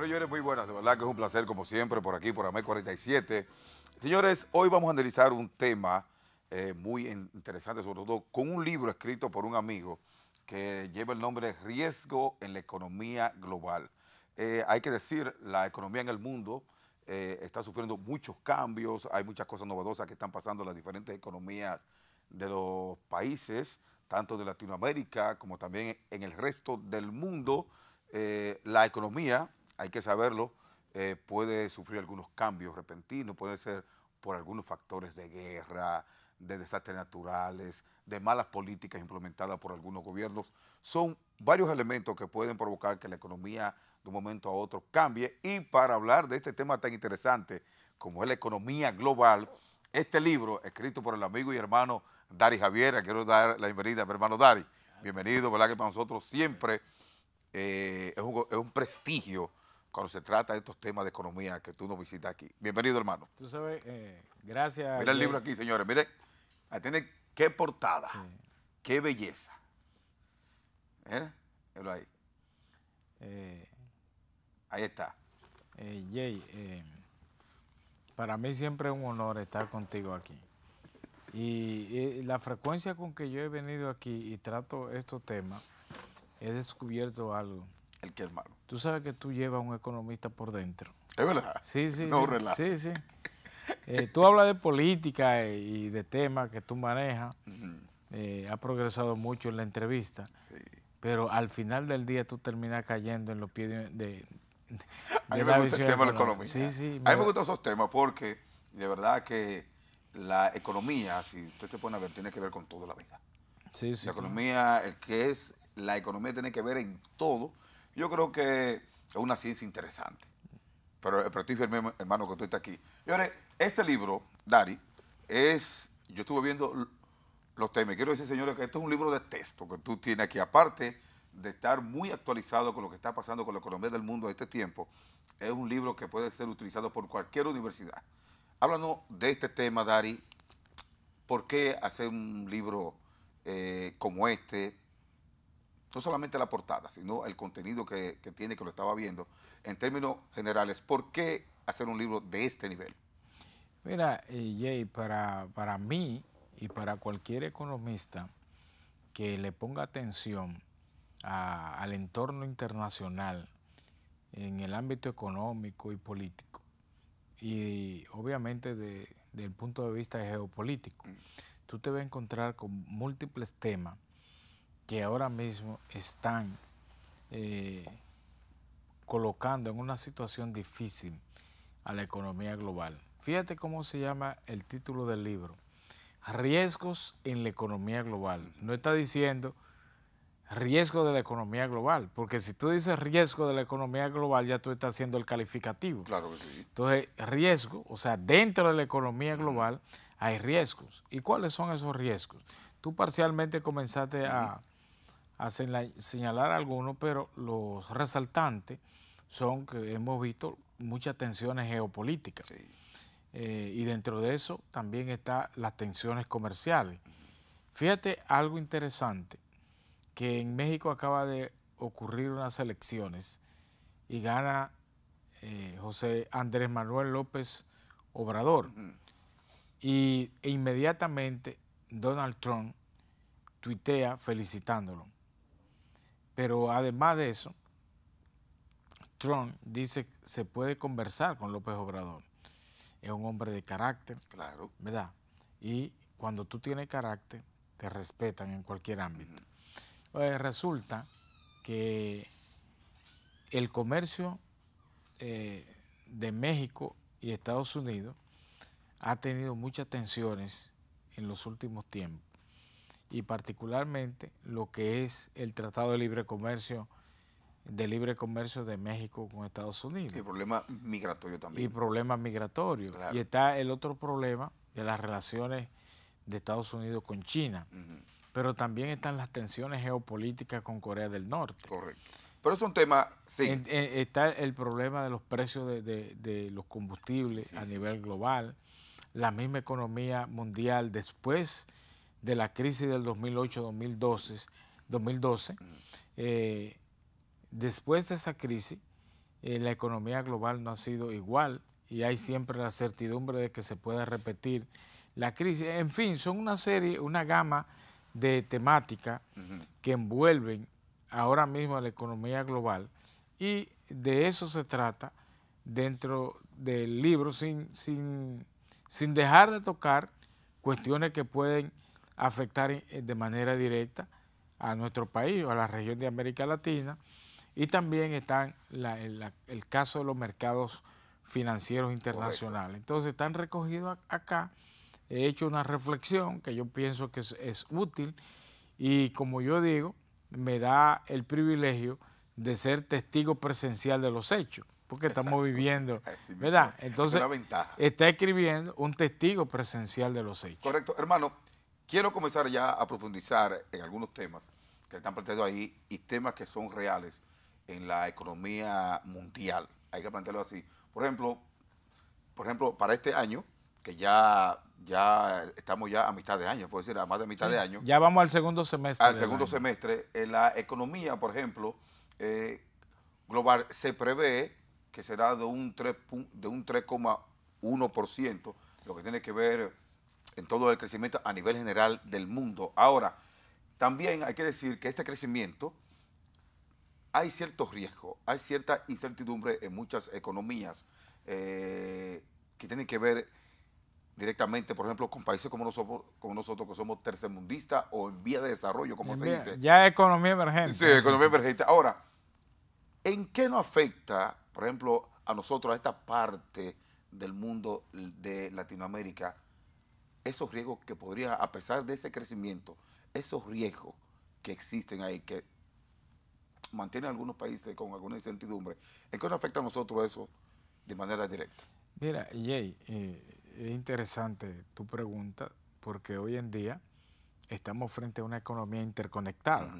Bueno, señores, muy buenas. De verdad que es un placer, como siempre, por aquí, por AME 47. Señores, hoy vamos a analizar un tema eh, muy interesante, sobre todo con un libro escrito por un amigo que lleva el nombre Riesgo en la Economía Global. Eh, hay que decir, la economía en el mundo eh, está sufriendo muchos cambios, hay muchas cosas novedosas que están pasando en las diferentes economías de los países, tanto de Latinoamérica como también en el resto del mundo. la economía hay que saberlo, eh, puede sufrir algunos cambios repentinos, puede ser por algunos factores de guerra, de desastres naturales, de malas políticas implementadas por algunos gobiernos. Son varios elementos que pueden provocar que la economía de un momento a otro cambie. Y para hablar de este tema tan interesante como es la economía global, este libro, escrito por el amigo y hermano Dari Javier, quiero dar la bienvenida a mi hermano Dari. Bienvenido, ¿verdad? Que para nosotros siempre eh, es, un, prestigio cuando se trata de estos temas de economía que tú nos visitas aquí. Bienvenido, hermano. Tú sabes, eh, gracias. Mira el libro aquí, señores. Mire, tiene qué portada, qué belleza. ¿Eh? ahí. ahí está. Eh, Jay, eh, para mí siempre es un honor estar contigo aquí. y la frecuencia con que yo he venido aquí y trato estos temas, he descubierto algo el que es malo. Tú sabes que tú llevas un economista por dentro. Es verdad. Sí, sí. No relaja. Sí, sí. Eh, tú hablas de política eh, y de temas que tú manejas. Eh, ha progresado mucho en la entrevista. Sí. Pero al final del día tú terminas cayendo en los pies de... a mí me gusta el tema de la economía. Sí, sí, a mí me gustan esos temas porque de verdad que la economía, si usted se pone a ver, tiene que ver con toda la vida. Sí, sí, la economía, el que es la economía tiene que ver en todo yo creo que es una ciencia interesante. Pero, eh, pero estoy hermano, que tú estás aquí. Señores, este libro, Dari, es. Yo estuve viendo los temas. Quiero decir, señores, que este es un libro de texto que tú tienes aquí. Aparte de estar muy actualizado con lo que está pasando con la economía del mundo a este tiempo, es un libro que puede ser utilizado por cualquier universidad. Háblanos de este tema, Dari. ¿Por qué hacer un libro eh, como este? no solamente la portada, sino el contenido que, tiene, que lo estaba viendo, en términos generales, ¿por qué hacer un libro de este nivel? Mira, eh, Jay, para, mí y para cualquier economista que le ponga atención al entorno internacional en el ámbito económico y político, y obviamente desde el punto de vista geopolítico, mm. tú te vas a encontrar con múltiples temas que ahora mismo están eh, colocando en una situación difícil a la economía global. Fíjate cómo se llama el título del libro, Riesgos en la economía global. No está diciendo riesgo de la economía global, porque si tú dices riesgo de la economía global, ya tú estás haciendo el calificativo. Claro que sí. Entonces, riesgo, o sea, dentro de la economía global hay riesgos. ¿Y cuáles son esos riesgos? Tú parcialmente comenzaste a, a señalar algunos, pero los resaltantes son que hemos visto muchas tensiones geopolíticas. Eh, y dentro de eso también están las tensiones comerciales. Fíjate algo interesante, que en México acaba de ocurrir unas elecciones y gana eh, José Andrés Manuel López Obrador. Y e inmediatamente Donald Trump tuitea felicitándolo. Pero además de eso, Trump dice que se puede conversar con López Obrador. Es un hombre de carácter, claro, ¿verdad? Y cuando tú tienes carácter, te respetan en cualquier ámbito. Pues resulta que el comercio eh, de México y Estados Unidos ha tenido muchas tensiones en los últimos tiempos y particularmente lo que es el Tratado de Libre Comercio de libre comercio de México con Estados Unidos. Y problema migratorio también. Y problema migratorio. Y está el otro problema de las relaciones de Estados Unidos con China. Pero también están las tensiones geopolíticas con Corea del Norte. Correcto. Pero es un tema, sí. está el problema de los precios de, los combustibles a nivel global, la misma economía mundial después de la crisis del 2008-2012, 2012, eh, después de esa crisis, eh, la economía global no ha sido igual y hay siempre la certidumbre de que se pueda repetir la crisis. En fin, son una serie, una gama de temáticas que envuelven ahora mismo a la economía global y de eso se trata dentro del libro sin, sin, sin dejar de tocar cuestiones que pueden afectar eh, de manera directa a nuestro país o a la región de América Latina. Y también están el, caso de los mercados financieros internacionales. Entonces están recogidos acá. He hecho una reflexión que yo pienso que es, útil y como yo digo, me da el privilegio de ser testigo presencial de los hechos, porque estamos viviendo, ¿verdad? Entonces, está escribiendo un testigo presencial de los hechos. Correcto, hermano. Quiero comenzar ya a profundizar en algunos temas que están planteados ahí y temas que son reales en la economía mundial. Hay que plantearlo así. Por ejemplo, por ejemplo, para este año, que ya, ya estamos ya a mitad de año, puede decir a más de mitad de año. Ya vamos al segundo semestre. Al segundo semestre. En la economía, por ejemplo, eh, global se prevé que será de un 3,1%, lo que tiene que ver en todo el crecimiento a nivel general del mundo. Ahora, también hay que decir que este crecimiento hay cierto riesgo, hay cierta incertidumbre en muchas economías eh, que tienen que ver directamente, por ejemplo, con países como nosotros, como nosotros que somos tercermundistas o en vía de desarrollo, como se dice. Ya economía emergente. Sí, economía emergente. Ahora, ¿en qué nos afecta, por ejemplo, a nosotros, a esta parte del mundo de Latinoamérica, esos riesgos que podría, a pesar de ese crecimiento, esos riesgos que existen ahí, que mantienen algunos países con alguna incertidumbre, ¿en qué nos afecta a nosotros eso de manera directa? Mira, Jay, eh, es interesante tu pregunta, porque hoy en día estamos frente a una economía interconectada.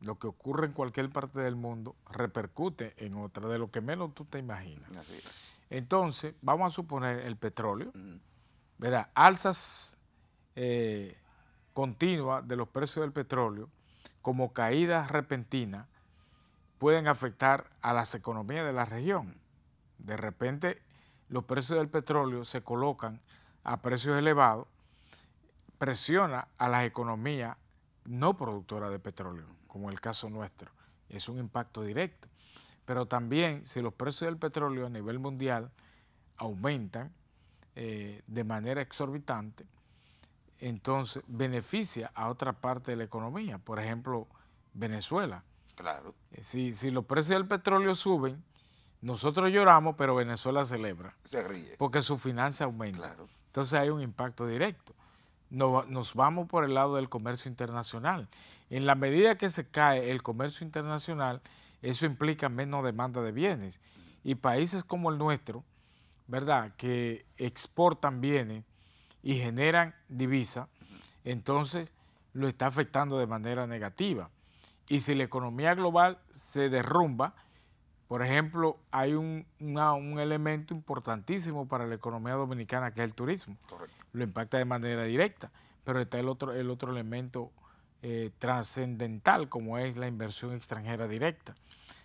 Lo que ocurre en cualquier parte del mundo repercute en otra, de lo que menos tú te imaginas. Entonces, vamos a suponer el petróleo. ¿verdad? alzas eh, continuas de los precios del petróleo como caídas repentinas pueden afectar a las economías de la región. De repente los precios del petróleo se colocan a precios elevados, presiona a las economías no productoras de petróleo, como el caso nuestro. Es un impacto directo. Pero también si los precios del petróleo a nivel mundial aumentan, eh, de manera exorbitante, entonces beneficia a otra parte de la economía, por ejemplo, Venezuela. Claro. Eh, si, los precios del petróleo suben, nosotros lloramos, pero Venezuela celebra. Se ríe. Porque su finanza aumenta. Claro. Entonces hay un impacto directo. No nos vamos por el lado del comercio internacional. En la medida que se cae el comercio internacional, eso implica menos demanda de bienes. Y países como el nuestro, ¿verdad? Que exportan bienes y generan divisas, entonces lo está afectando de manera negativa. Y si la economía global se derrumba, por ejemplo, hay un, elemento importantísimo para la economía dominicana que es el turismo. Lo impacta de manera directa, pero está el otro, el otro elemento eh, trascendental como es la inversión extranjera directa.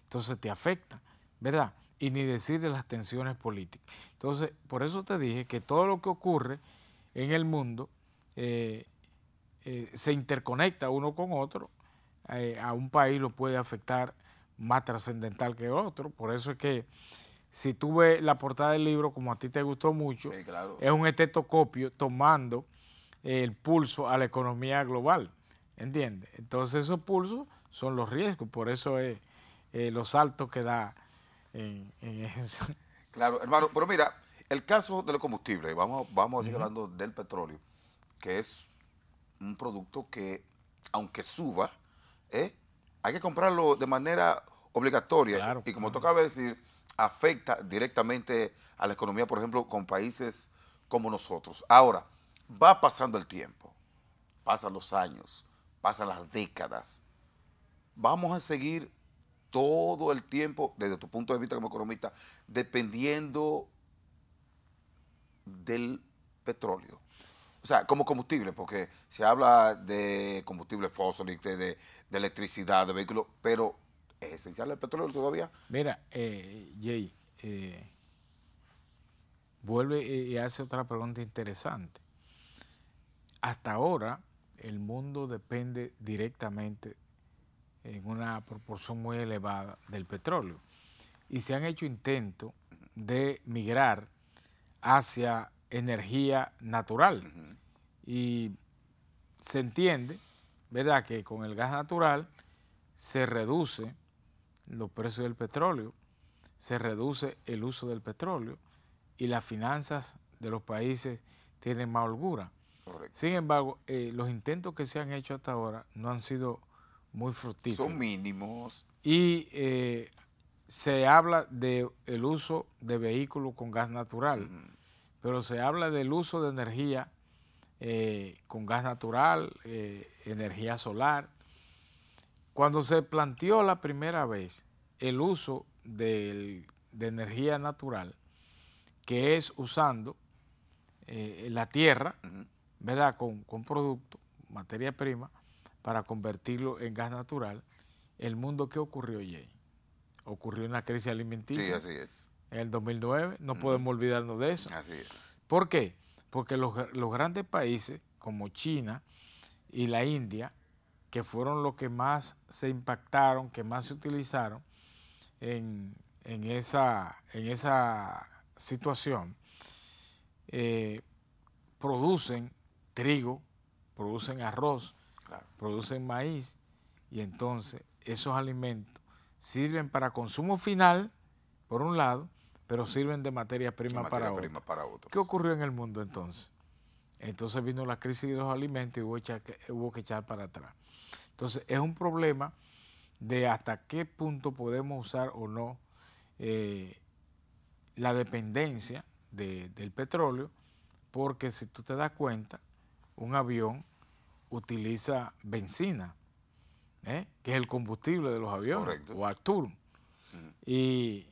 Entonces te afecta, ¿verdad? y ni decir de las tensiones políticas. Entonces, por eso te dije que todo lo que ocurre en el mundo eh, eh, se interconecta uno con otro, eh, a un país lo puede afectar más trascendental que otro, por eso es que si tú ves la portada del libro, como a ti te gustó mucho, es un estetocopio tomando el pulso a la economía global, ¿entiendes? Entonces esos pulsos son los riesgos, por eso es los saltos que da en, Claro, hermano, pero mira, el caso de los combustibles, vamos, vamos a seguir hablando del petróleo, que es un producto que, aunque suba, ¿eh? hay que comprarlo de manera obligatoria. y como tocaba decir, afecta directamente a la economía, por ejemplo, con países como nosotros. Ahora, va pasando el tiempo, pasan los años, pasan las décadas. Vamos a seguir todo el tiempo, desde tu punto de vista como economista, dependiendo del petróleo. O sea, como combustible, porque se habla de combustible fósil, de, electricidad, de vehículos, pero ¿es esencial el petróleo todavía? Mira, eh, Jay, eh, vuelve y hace otra pregunta interesante. Hasta ahora, el mundo depende directamente en una proporción muy elevada del petróleo. Y se han hecho intentos de migrar hacia energía natural. Y se entiende, ¿verdad?, que con el gas natural se reduce los precios del petróleo, se reduce el uso del petróleo y las finanzas de los países tienen más holgura. Sin embargo, eh, los intentos que se han hecho hasta ahora no han sido muy fructíferos. Son mínimos. Y eh, se habla del el uso de vehículos con gas natural, pero se habla del uso de energía eh, con gas natural, eh, energía solar. Cuando se planteó la primera vez el uso de energía natural, que es usando la tierra, ¿verdad? Con, con producto, materia prima, para convertirlo en gas natural, el mundo que ocurrió, Jay. Ocurrió una crisis alimenticia. Sí, así es. En el 2009, no podemos olvidarnos de eso. Así es. ¿Por qué? Porque los, grandes países como China y la India, que fueron los que más se impactaron, que más se utilizaron en, esa, en esa situación, eh, producen trigo, producen arroz, Producen maíz y entonces esos alimentos sirven para consumo final, por un lado, pero sirven de materia prima, para, otro. ¿Qué ocurrió en el mundo entonces? Entonces vino la crisis de los alimentos y hubo, hubo que echar para atrás. Entonces es un problema de hasta qué punto podemos usar o no eh, la dependencia del petróleo, porque si tú te das cuenta, un avión utiliza benzina, ¿eh? que es el combustible de los aviones, o Artur. Mm. Y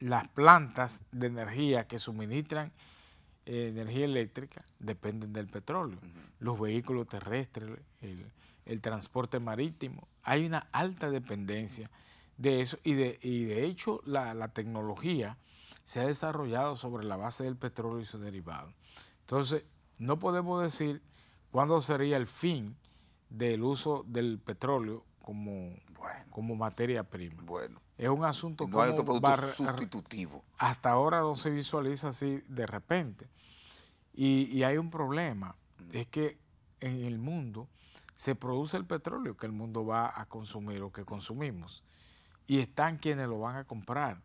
las plantas de energía que suministran eh, energía eléctrica dependen del petróleo. Los vehículos terrestres, el, transporte marítimo, hay una alta dependencia de eso y de, de hecho la, la, tecnología se ha desarrollado sobre la base del petróleo y su derivado. Entonces, no podemos decir ¿Cuándo sería el fin del uso del petróleo como, como materia prima? Bueno. Es un asunto no como hay sustitutivo. Hasta ahora no se visualiza así de repente. Y, hay un problema, mm. es que en el mundo se produce el petróleo que el mundo va a consumir o que consumimos. Y están quienes lo van a comprar.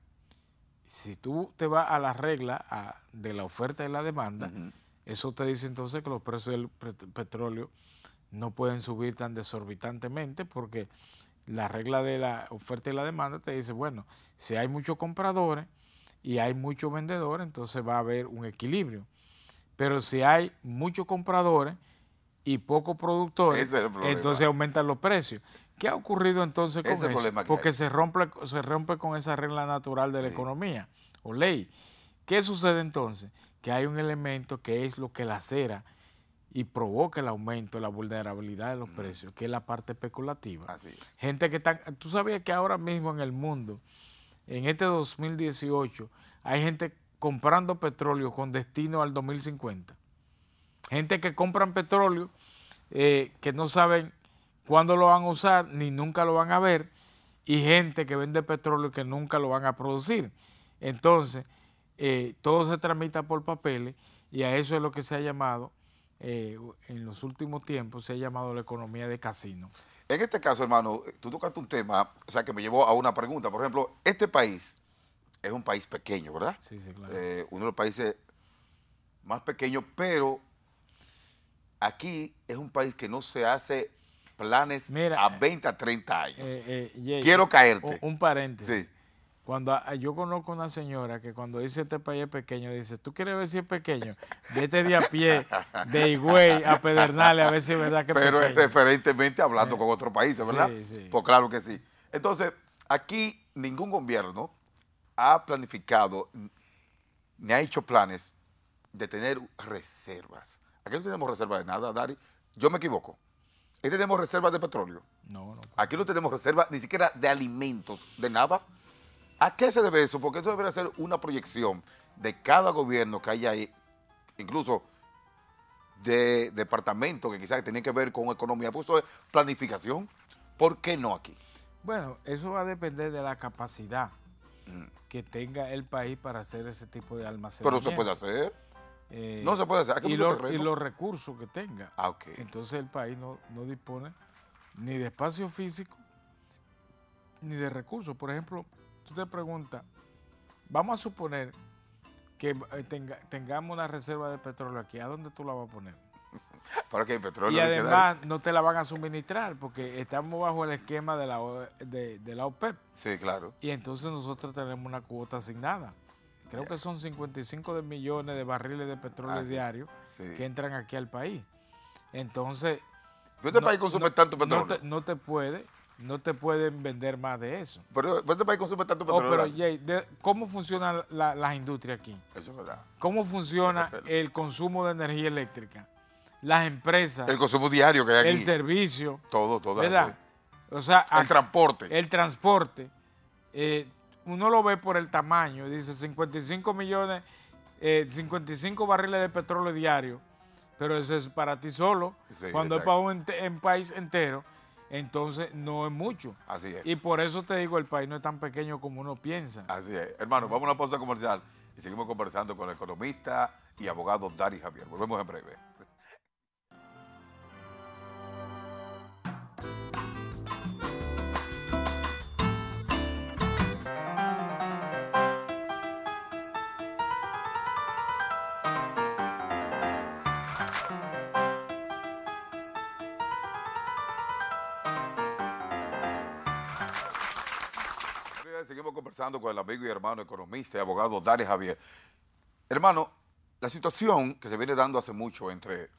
Si tú te vas a la regla de la oferta y la demanda, eso te dice entonces que los precios del petróleo no pueden subir tan desorbitantemente porque la regla de la oferta y la demanda te dice, bueno, si hay muchos compradores y hay muchos vendedores, entonces va a haber un equilibrio. Pero si hay muchos compradores y pocos productores, entonces aumentan los precios. ¿Qué ha ocurrido entonces con eso? Porque se rompe, se rompe con esa regla natural de la economía o ley. ¿Qué sucede entonces? que hay un elemento que es lo que la lacera y provoca el aumento, de la vulnerabilidad de los precios, que es la parte especulativa. Así es. Gente que está... Tú sabías que ahora mismo en el mundo, en este 2018, hay gente comprando petróleo con destino al 2050. Gente que compran petróleo eh, que no saben cuándo lo van a usar ni nunca lo van a ver y gente que vende petróleo que nunca lo van a producir. Entonces, eh, todo se tramita por papeles y a eso es lo que se ha llamado, eh, en los últimos tiempos, se ha llamado la economía de casino. En este caso, hermano, tú tocaste un tema, o sea, que me llevó a una pregunta. Por ejemplo, este país es un país pequeño, ¿verdad? Sí, sí, claro. Eh, uno de los países más pequeños, pero aquí es un país que no se hace planes a 20, 30 años. Quiero caerte. Un, paréntesis. Cuando ah, yo conozco una señora que cuando dice este país es pequeño, dice, ¿tú quieres ver si es pequeño? Vete de a pie, de Higüey a Pedernales, a ver si es verdad que pequeño. Pero es referentemente hablando eh. con otros países, ¿verdad? Sí, sí. Pues claro que sí. Entonces, aquí ningún gobierno ha planificado ni ha hecho planes de tener reservas. Aquí no tenemos reservas de nada, Dari. Yo me equivoco. Aquí tenemos reservas de petróleo. No, no. Aquí no tenemos reservas ni siquiera de alimentos, de nada. ¿A qué se debe eso? Porque esto debería ser una proyección de cada gobierno que haya ahí, incluso de departamento que quizás tiene que ver con economía, pues eso planificación. ¿Por qué no aquí? Bueno, eso va a depender de la capacidad mm. que tenga el país para hacer ese tipo de almacenamiento. Pero se puede hacer. Eh, no se puede hacer. y, los recursos que tenga. Ah, Entonces el país no dispone ni de espacio físico ni de recursos. Por ejemplo, tú te preguntas, vamos a suponer que eh, tengamos una reserva de petróleo aquí, ¿a dónde tú la vas a poner? Para que el petróleo. Y además no te la van a suministrar porque estamos bajo el esquema de la, de, la OPEP. E sí, claro. Y entonces nosotros tenemos una cuota asignada. Creo que son 55 de millones de barriles de petróleo diario ah, diarios que entran aquí al país. Entonces... yo te este país consume tanto petróleo? no te puede no te pueden vender más de eso. Pero este país consume tanto oh, petróleo. Jay, ¿cómo funcionan las industrias aquí? Eso es verdad. ¿Cómo funciona el consumo de energía eléctrica? Las empresas. El consumo diario que hay aquí. El servicio. Todo, todo. ¿Verdad? O sea, el transporte. El transporte. Eh, uno lo ve por el tamaño, dice 55 millones, 55 eh, barriles de petróleo diario, pero eso es para ti solo, cuando es para un país entero. Entonces no es mucho. Así es. Y por eso te digo, el país no es tan pequeño como uno piensa. Así es. Hermano, vamos a una pausa comercial y seguimos conversando con el economista y abogado Dari Javier. Volvemos en breve. con el amigo y hermano economista y abogado Dari Javier. Hermano, la situación que se viene dando hace mucho entre,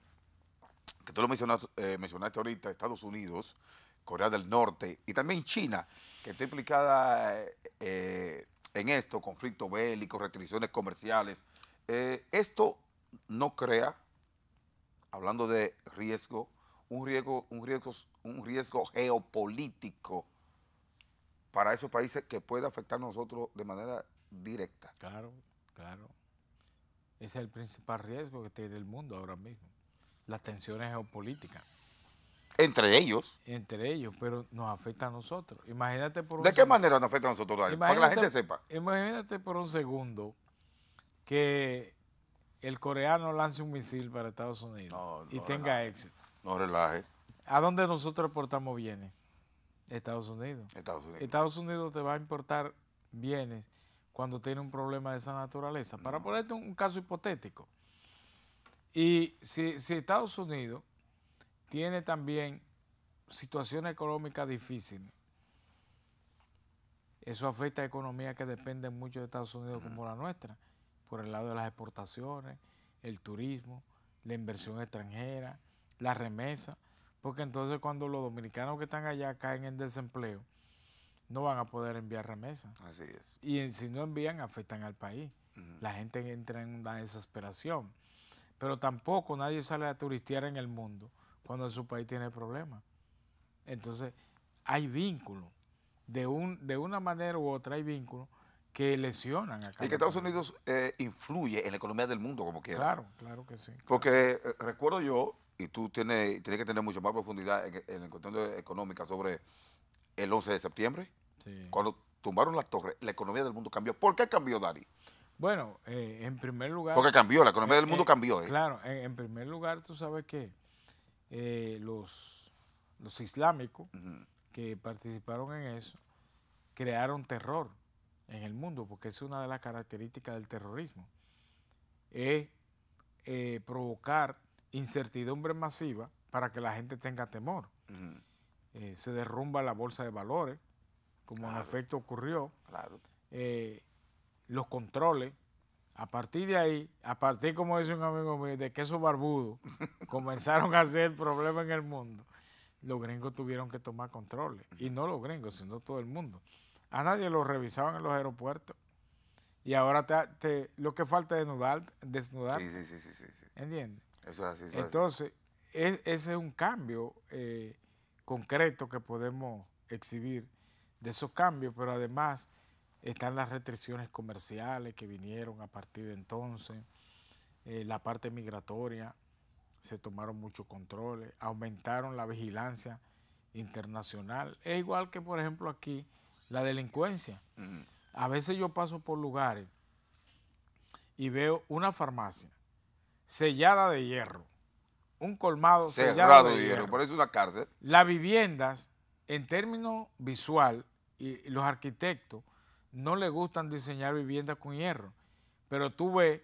que tú lo eh, mencionaste, ahorita, Estados Unidos, Corea del Norte y también China, que está implicada eh, en esto, conflicto bélico, restricciones comerciales, eh, esto no crea, hablando de riesgo, un riesgo, un riesgo, un riesgo geopolítico para esos países que pueda afectar a nosotros de manera directa. Claro, claro. Ese es el principal riesgo que tiene el mundo ahora mismo, las tensiones geopolíticas. Entre ellos. Entre ellos, pero nos afecta a nosotros. Imagínate por ¿De qué manera nos afecta a nosotros, Para que la gente sepa. Imagínate por un segundo que el coreano lance un misil para Estados Unidos y tenga éxito. No relaje. ¿A dónde nosotros portamos bienes? Estados Unidos. Estados Unidos. te va a importar bienes cuando tiene un problema de esa naturaleza. Para ponerte un, caso hipotético. Y si, Estados Unidos tiene también situaciones económicas difíciles, eso afecta a economías que dependen mucho de Estados Unidos como la nuestra, por el lado de las exportaciones, el turismo, la inversión extranjera, las remesas porque entonces cuando los dominicanos que están allá caen en desempleo, no van a poder enviar remesas. Así es. Y si no envían, afectan al país. La gente entra en una desesperación. Pero tampoco nadie sale a turistear en el mundo cuando su país tiene problemas. Entonces, hay vínculos. De, un, de una manera u otra hay vínculos que lesionan acá. Y que Estados Unidos eh, influye en la economía del mundo como quiera. Claro, claro que sí. Porque eh, recuerdo yo y tú tienes, tienes que tener mucha más profundidad en, la cuestión económica sobre el 11 de septiembre. Cuando tumbaron las torres, la economía del mundo cambió. ¿Por qué cambió, Dari? Bueno, eh, en primer lugar... Porque cambió, la economía eh, del mundo eh, cambió. Claro, en, primer lugar, tú sabes que los, los islámicos que participaron en eso crearon terror en el mundo, porque es una de las características del terrorismo. Es provocar incertidumbre masiva para que la gente tenga temor. Eh, se derrumba la bolsa de valores, como en efecto ocurrió. Eh, los controles. A partir de ahí, a partir, como dice un amigo mío, de que esos barbudos comenzaron a hacer problema en el mundo, los gringos tuvieron que tomar controles. Y no los gringos, sino todo el mundo. A nadie lo revisaban en los aeropuertos. Y ahora te, lo que falta es desnudar. sí, sí, sí. ¿Entiendes? Entonces, e, ese es un cambio eh, concreto que podemos exhibir de esos cambios, pero además están las restricciones comerciales que vinieron a partir de entonces, eh, la parte migratoria, se tomaron muchos controles, aumentaron la vigilancia internacional. Es igual que, por ejemplo, aquí, la delincuencia. A veces yo paso por lugares y veo una farmacia sellada de hierro. Un colmado sellado de, hierro. Por eso una cárcel. Las viviendas, en términos visual, y los arquitectos no les gustan diseñar viviendas con hierro, pero tú ves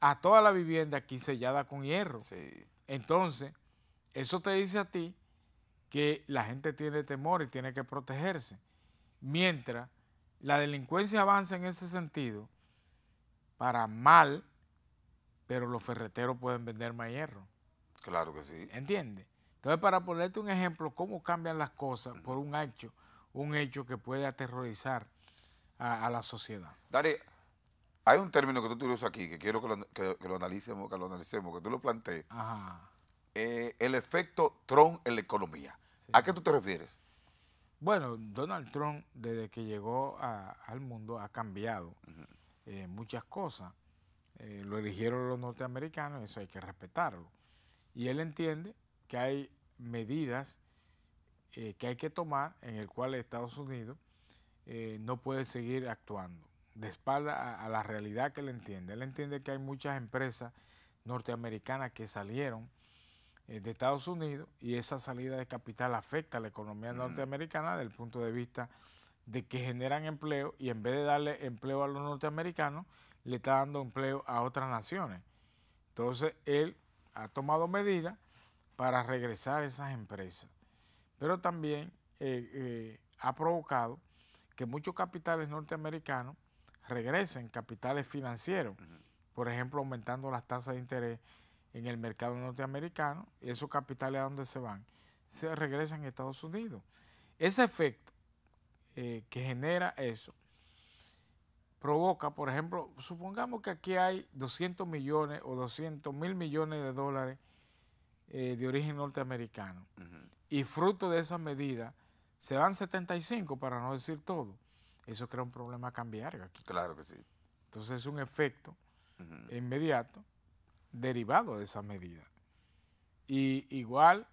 a toda la vivienda aquí sellada con hierro. Sí. Entonces, eso te dice a ti que la gente tiene temor y tiene que protegerse. Mientras la delincuencia avanza en ese sentido, para mal, pero los ferreteros pueden vender más hierro. Claro que sí. ¿Entiendes? Entonces, para ponerte un ejemplo, cómo cambian las cosas por un hecho, un hecho que puede aterrorizar a, la sociedad. Dale, hay un término que tú utilizas aquí, que quiero que lo, analicemos, que lo analicemos, que tú lo plantees. Ajá. Eh, el efecto Trump en la economía. ¿A qué tú te refieres? Bueno, Donald Trump, desde que llegó al mundo, ha cambiado eh, muchas cosas. Eh, lo eligieron los norteamericanos, eso hay que respetarlo. Y él entiende que hay medidas eh, que hay que tomar en el cual Estados Unidos eh, no puede seguir actuando de espalda a, la realidad que él entiende. Él entiende que hay muchas empresas norteamericanas que salieron de Estados Unidos y esa salida de capital afecta a la economía norteamericana desde el punto de vista de que generan empleo y en vez de darle empleo a los norteamericanos, le está dando empleo a otras naciones. Entonces, él ha tomado medidas para regresar esas empresas. Pero también eh, eh, ha provocado que muchos capitales norteamericanos regresen, capitales financieros, por ejemplo, aumentando las tasas de interés en el mercado norteamericano, y esos capitales a dónde se van, se regresan a Estados Unidos. Ese efecto eh, que genera eso provoca, por ejemplo, supongamos que aquí hay 200 millones o 200 mil millones de dólares eh, de origen norteamericano y fruto de esa medida se van 75 para no decir todo. Eso crea un problema cambiario aquí. Claro que sí. Entonces es un efecto inmediato derivado de esa medida. Y igual,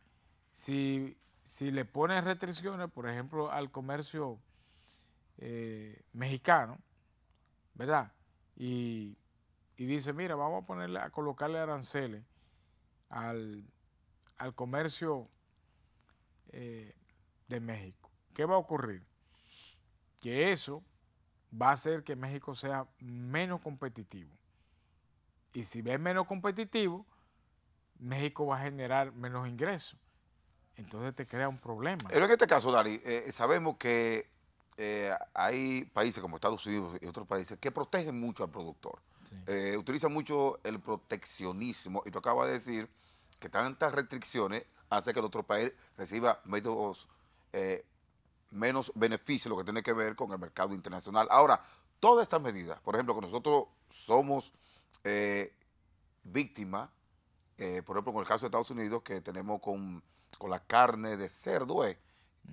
si, le ponen restricciones, por ejemplo, al comercio eh, mexicano, ¿verdad? Y, dice, mira, vamos a ponerle, a colocarle aranceles al, comercio eh, de México. ¿Qué va a ocurrir? Que eso va a hacer que México sea menos competitivo. Y si es menos competitivo, México va a generar menos ingresos. Entonces te crea un problema. Pero en este caso, Dari, eh, sabemos que eh, hay países como Estados Unidos y otros países que protegen mucho al productor. Eh, utilizan mucho el proteccionismo. Y tú acabas de decir que tantas restricciones hace que el otro país reciba eh, menos beneficios, lo que tiene que ver con el mercado internacional. Ahora, todas estas medidas, por ejemplo, que nosotros somos víctimas, por ejemplo, con el caso de Estados Unidos, que tenemos con, la carne de cerdo,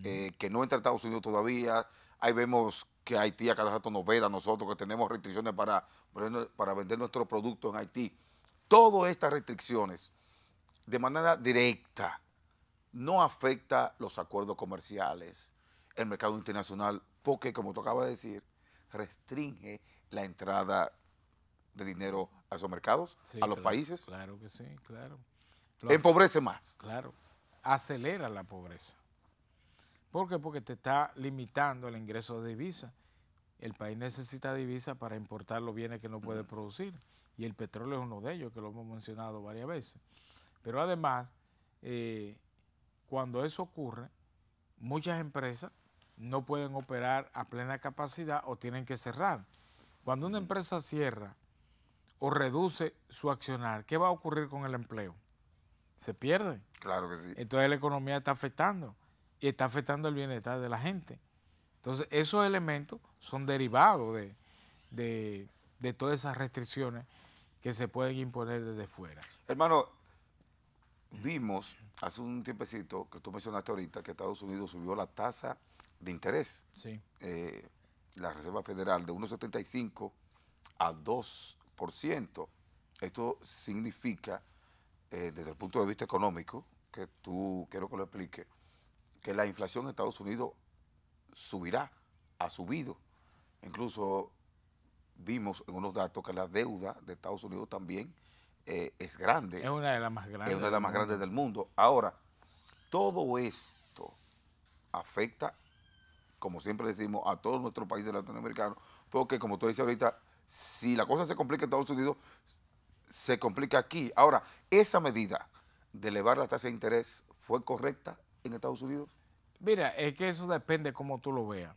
que no entra a Estados Unidos todavía, Ahí vemos que Haití a cada rato nos veda, a nosotros, que tenemos restricciones para, para vender nuestro producto en Haití. Todas estas restricciones, de manera directa, no afecta los acuerdos comerciales, el mercado internacional, porque, como tú acabas de decir, restringe la entrada de dinero a esos mercados, a los países. Claro que sí, claro. Empobrece más. Claro. Acelera la pobreza. ¿Por qué? Porque te está limitando el ingreso de divisas. El país necesita divisas para importar los bienes que no puede producir. Y el petróleo es uno de ellos, que lo hemos mencionado varias veces. Pero además, eh, cuando eso ocurre, muchas empresas no pueden operar a plena capacidad o tienen que cerrar. Cuando una empresa cierra o reduce su accionar, ¿qué va a ocurrir con el empleo? Se pierde. Claro que sí. Entonces la economía está afectando y está afectando el bienestar de la gente. Entonces, esos elementos son derivados de, todas esas restricciones que se pueden imponer desde fuera. Hermano, vimos hace un tiempecito que tú mencionaste ahorita que Estados Unidos subió la tasa de interés. Sí. Eh, la Reserva Federal de 1,75 a 2%. Esto significa, eh, desde el punto de vista económico, que tú quiero que lo explique, que la inflación en Estados Unidos subirá, ha subido. Incluso vimos en unos datos que la deuda de Estados Unidos también eh, es grande. Es una de las más grandes. Es una de las más grandes del mundo. Ahora, todo esto afecta, como siempre decimos, a todos nuestros países latinoamericanos, porque como tú dices ahorita, si la cosa se complica en Estados Unidos, se complica aquí. Ahora, esa medida de elevar la tasa de interés fue correcta en Estados Unidos? Mira, es que eso depende cómo tú lo veas.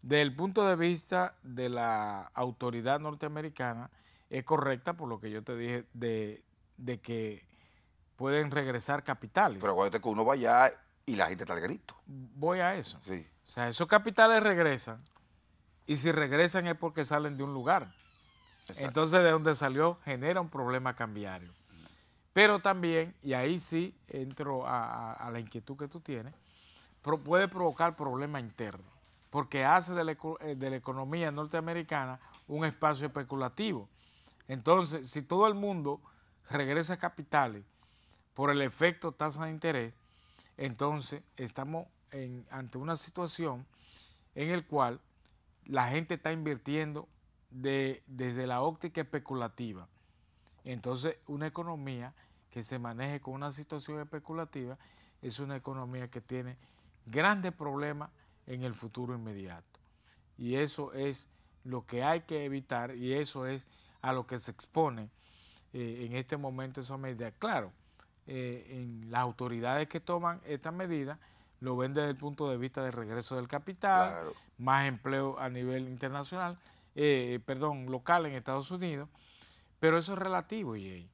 Desde el punto de vista de la autoridad norteamericana, es correcta por lo que yo te dije de, que pueden regresar capitales. Pero acuérdate que uno va allá y la gente está al grito. Voy a eso. Sí. O sea, esos capitales regresan y si regresan es porque salen de un lugar. Entonces, de donde salió genera un problema cambiario. Pero también, y ahí sí entro a, la inquietud que tú tienes, puede provocar problemas internos, porque hace eh, de la, economía norteamericana un espacio especulativo. Entonces, si todo el mundo regresa a capitales por el efecto tasa de interés, entonces estamos ante una situación en la cual la gente está invirtiendo desde la óptica especulativa. Entonces, una economía que se maneje con una situación especulativa es una economía que tiene grandes problemas en el futuro inmediato. Y eso es lo que hay que evitar y eso es a lo que se expone eh, en este momento esa medida. Claro, eh, en las autoridades que toman esta medida lo ven desde el punto de vista del regreso del capital, más empleo a nivel internacional, eh, perdón, local en Estados Unidos, pero eso es relativo, Jay.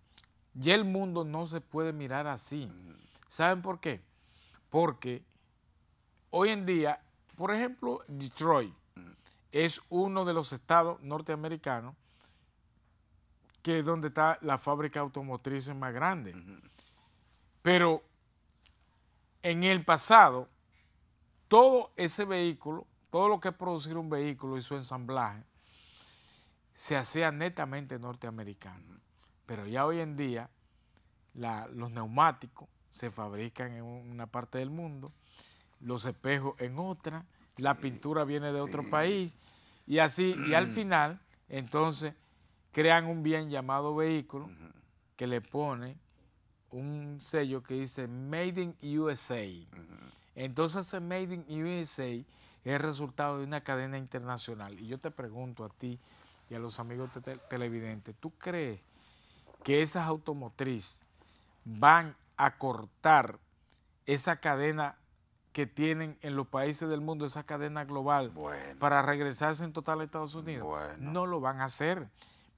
Y el mundo no se puede mirar así. ¿Saben por qué? Porque hoy en día, por ejemplo, Detroit es uno de los estados norteamericanos que es donde está la fábrica automotriz más grande. Pero en el pasado, todo ese vehículo, todo lo que es producir un vehículo y su ensamblaje, se hacía netamente norteamericano. Pero ya hoy en día los neumáticos se fabrican en una parte del mundo, los espejos en otra, la pintura viene de otro país y así, y al mm. final, entonces, crean un bien llamado vehículo que le pone un sello que dice Made in USA. Entonces Made in USA es resultado de una cadena internacional. Y yo te pregunto a ti y a los amigos televidentes, ¿tú crees que esas automotrices van a cortar esa cadena que tienen en los países del mundo, esa cadena global, para regresarse en total a Estados Unidos, no lo van a hacer.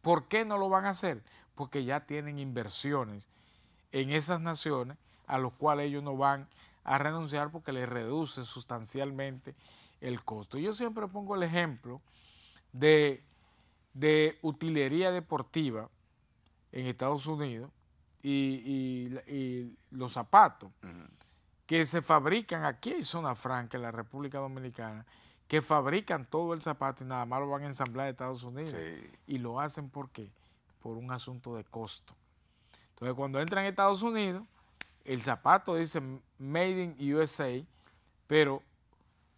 ¿Por qué no lo van a hacer? Porque ya tienen inversiones en esas naciones a los cuales ellos no van a renunciar porque les reduce sustancialmente el costo. Yo siempre pongo el ejemplo de, de utilería deportiva en Estados Unidos y, los zapatos que se fabrican aquí en Zona Franca, en la República Dominicana, que fabrican todo el zapato y nada más lo van a ensamblar en Estados Unidos. Y lo hacen ¿por qué? Por un asunto de costo. Entonces, cuando entran en a Estados Unidos, el zapato dice Made in USA, pero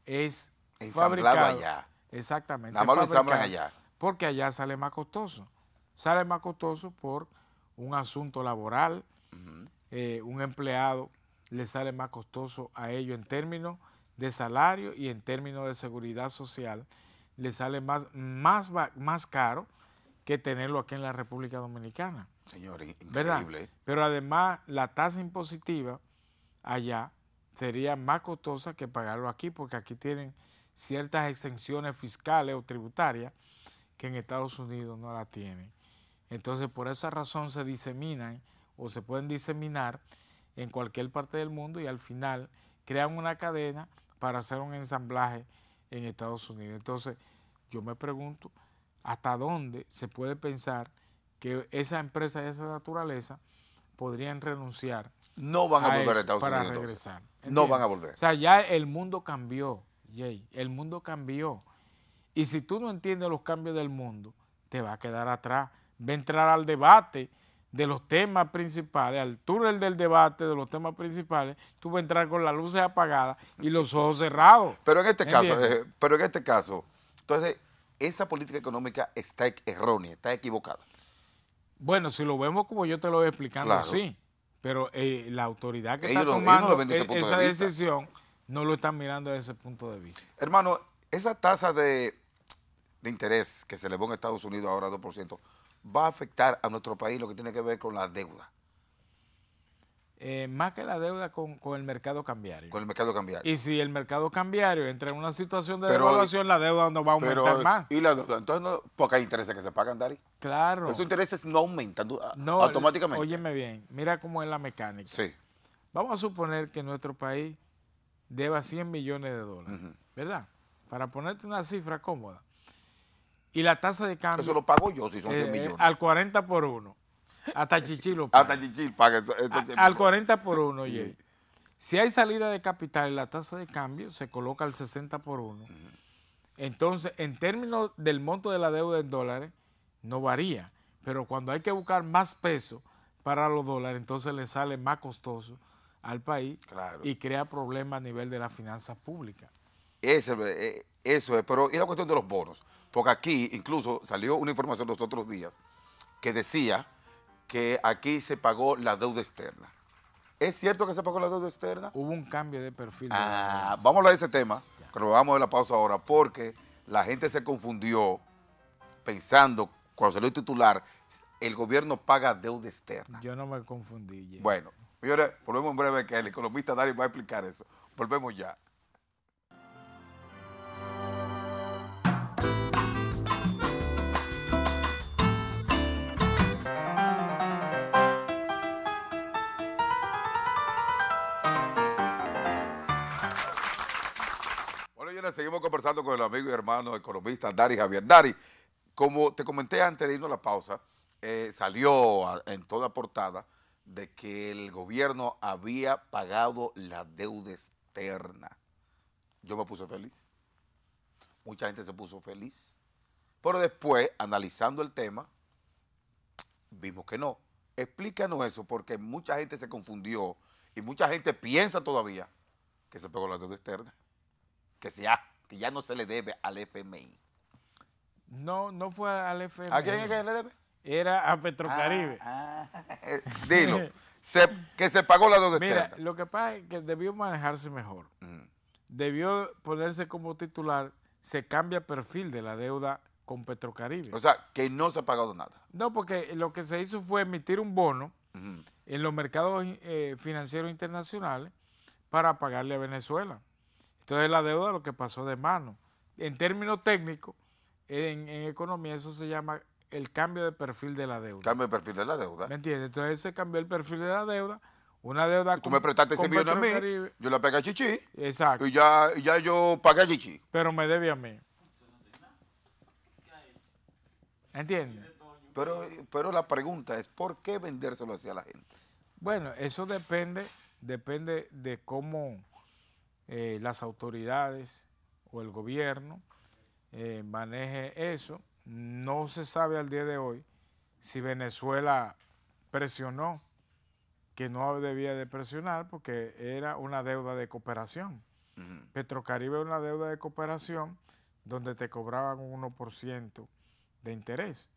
es Ensamblado allá. Exactamente. Nada más lo ensamblan allá. Porque allá sale más costoso sale más costoso por un asunto laboral, eh, un empleado le sale más costoso a ello en términos de salario y en términos de seguridad social, le sale más, más, más caro que tenerlo aquí en la República Dominicana. Señor, increíble. Pero además la tasa impositiva allá sería más costosa que pagarlo aquí, porque aquí tienen ciertas exenciones fiscales o tributarias que en Estados Unidos no la tienen. Entonces, por esa razón se diseminan o se pueden diseminar en cualquier parte del mundo y al final crean una cadena para hacer un ensamblaje en Estados Unidos. Entonces, yo me pregunto hasta dónde se puede pensar que esa empresa de esa naturaleza podrían renunciar. No van a, volver a Estados para regresar. No van a volver. O sea, ya el mundo cambió, Jay. El mundo cambió. Y si tú no entiendes los cambios del mundo, te va a quedar atrás va a entrar al debate de los temas principales, al túnel del debate de los temas principales, tú vas a entrar con las luces apagadas y los ojos cerrados. Pero en este caso, eh, pero en este caso, entonces, esa política económica está e-, errónea, está equivocada. Bueno, si lo vemos como yo te lo voy explicando, sí. Pero eh, la autoridad que está tomando e-, esa, decisión no lo están mirando desde ese punto de vista. Hermano, esa tasa de, de interés que se elevó en Estados Unidos ahora a 2%, va a afectar a nuestro país lo que tiene que ver con la deuda? Eh, más que la deuda con, el mercado cambiario. Con el mercado cambiario. Y si el mercado cambiario entra en una situación de devaluación, la deuda no va a aumentar pero, más. Y la deuda, entonces, no, porque hay intereses que se pagan, Dari. Claro. Esos intereses no aumentan automáticamente. Óyeme bien, mira cómo es la mecánica. Sí. Vamos a suponer que nuestro país deba 100 millones de dólares, ¿verdad? Para ponerte una cifra cómoda y la tasa de cambio. Eso lo pago yo si son 100 eh, millones. Al 40 por 1. Hasta chichilo lo paga. Hasta Chichil paga eso, Al 40 por 1, oye. Si hay salida de capital y la tasa de cambio se coloca al 60 por 1. Entonces, en términos del monto de la deuda en dólares, no varía. Pero cuando hay que buscar más peso para los dólares, entonces le sale más costoso al país y crea problemas a nivel de la finanza pública. Eh, eso es, pero y la cuestión de los bonos. Porque aquí incluso salió una información los otros días que decía que aquí se pagó la deuda externa. ¿Es cierto que se pagó la deuda externa? Hubo un cambio de perfil. Ah, vamos a ese tema, pero vamos a la pausa ahora, porque la gente se confundió pensando, cuando salió el titular, el gobierno paga deuda externa. Yo no me confundí. Bueno, volvemos en breve, que el economista Dario va a explicar eso. Volvemos ya. seguimos conversando con el amigo y hermano economista Dari Javier. Dari, como te comenté antes de irnos a la pausa, eh, salió en toda portada de que el gobierno había pagado la deuda externa. Yo me puse feliz. Mucha gente se puso feliz. Pero después, analizando el tema, vimos que no. Explícanos eso, porque mucha gente se confundió y mucha gente piensa todavía que se pagó la deuda externa que, sea, que ya no se le debe al FMI? No, no fue al FMI. ¿A quién le debe? Era a Petrocaribe. Ah, ah. dilo, que se pagó la deuda Mira, lo que pasa es que debió manejarse mejor. Mm. Debió ponerse como titular, se cambia perfil de la deuda con Petrocaribe. O sea, que no se ha pagado nada. No, porque lo que se hizo fue emitir un bono en los mercados eh, financieros internacionales para pagarle a Venezuela. Entonces la deuda lo que pasó de mano. En términos técnicos, en, economía eso se llama el cambio de perfil de la deuda. Cambio de perfil de la deuda. ¿Me entiendes? Entonces se cambió el perfil de la deuda. Una deuda... Tú me prestaste ese millón a mí, yo la pegé a Chichi. Exacto. Y ya, ya yo pagué a Chichi. Pero me debe a mí. ¿Entiendes? Pero, pero la pregunta es, ¿por qué vendérselo hacia la gente? Bueno, eso depende, depende de cómo eh, las autoridades o el gobierno eh, maneje eso. No se sabe al día de hoy si Venezuela presionó, que no debía de presionar porque era una deuda de cooperación. Petrocaribe era una deuda de cooperación donde te cobraban un 1% de interés.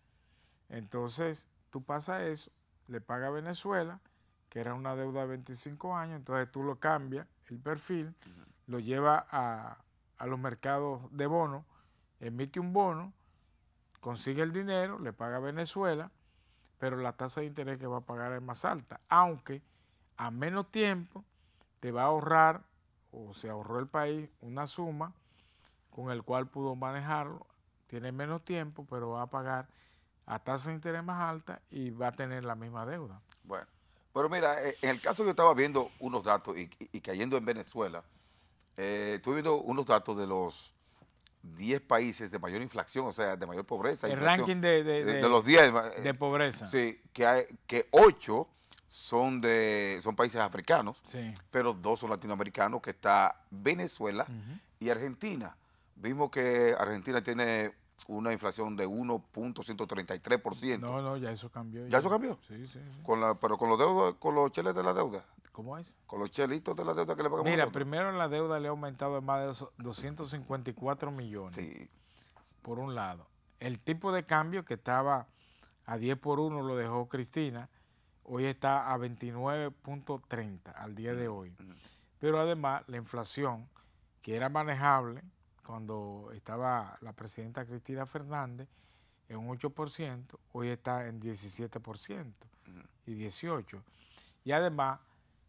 Entonces, tú pasa eso, le paga a Venezuela, que era una deuda de 25 años, entonces tú lo cambias el perfil, lo lleva a, los mercados de bonos, emite un bono, consigue el dinero, le paga a Venezuela, pero la tasa de interés que va a pagar es más alta, aunque a menos tiempo te va a ahorrar o se ahorró el país una suma con el cual pudo manejarlo, tiene menos tiempo, pero va a pagar a tasa de interés más alta y va a tener la misma deuda. Bueno, pero mira, eh, en el caso que yo estaba viendo unos datos y, cayendo en Venezuela, eh, estuve viendo unos datos de los 10 países de mayor inflación, o sea, de mayor pobreza. El ranking de, los 10. Eh, de pobreza. Sí, que, hay, que 8 son, de, son países africanos, pero dos son latinoamericanos, que está Venezuela y Argentina. Vimos que Argentina tiene una inflación de 1.133%. No, no, ya eso cambió. ¿Ya, eso cambió? Sí, sí, pero con los con los cheles de la deuda. ¿Cómo es? Con los chelitos de la deuda que le pagamos. Mira, primero en la deuda le ha aumentado en más de 254 millones. Sí. Por un lado. El tipo de cambio que estaba a 10 por 1 lo dejó Cristina. Hoy está a 29.30 al día de mm, hoy. Mm. Pero además la inflación, que era manejable, cuando estaba la presidenta Cristina Fernández en un 8%, hoy está en 17% y 18%. Y además